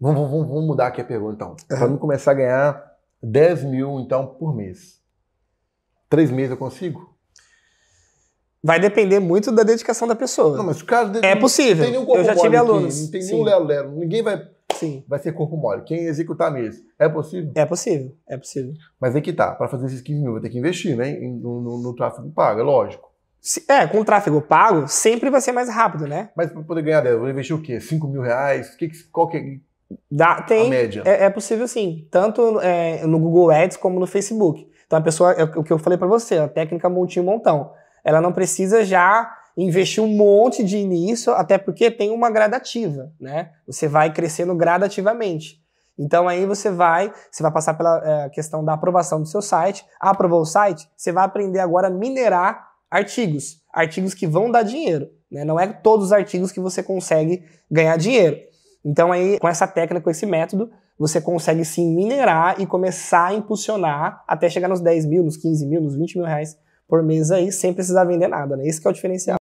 Vamos, vamos, vamos mudar aqui a pergunta, então. Uhum. É. mim começar a ganhar 10 mil, então, por mês. Três meses eu consigo? Vai depender muito da dedicação da pessoa. Não, mas o caso... É possível. Não tem nenhum eu já tive alunos. Aqui, não tem Sim. nenhum lelo-lelo. Ninguém vai... Sim. Vai ser corpo mole. Quem executar mesmo. É possível? É possível. É possível. Mas é que tá. Para fazer esses 15 mil, vai ter que investir, né? No, no, no tráfego pago, é lógico. Se, é, com tráfego pago, sempre vai ser mais rápido, né? Mas para poder ganhar 10, vou investir o quê? 5 mil reais? Que, qual que, é, Dá, tem, a média. É, é possível sim, tanto é, no Google Ads como no Facebook. Então a pessoa, é o que eu falei para você, a técnica montinho montão. Ela não precisa já investir um monte de início, até porque tem uma gradativa, né? Você vai crescendo gradativamente. Então aí você vai, você vai passar pela é, questão da aprovação do seu site. Aprovou o site, você vai aprender agora a minerar artigos, artigos que vão dar dinheiro. Né? Não é todos os artigos que você consegue ganhar dinheiro. Então aí, com essa técnica, com esse método, você consegue sim minerar e começar a impulsionar até chegar nos 10 mil, nos 15 mil, nos 20 mil reais por mês aí, sem precisar vender nada, né? Esse é o diferencial.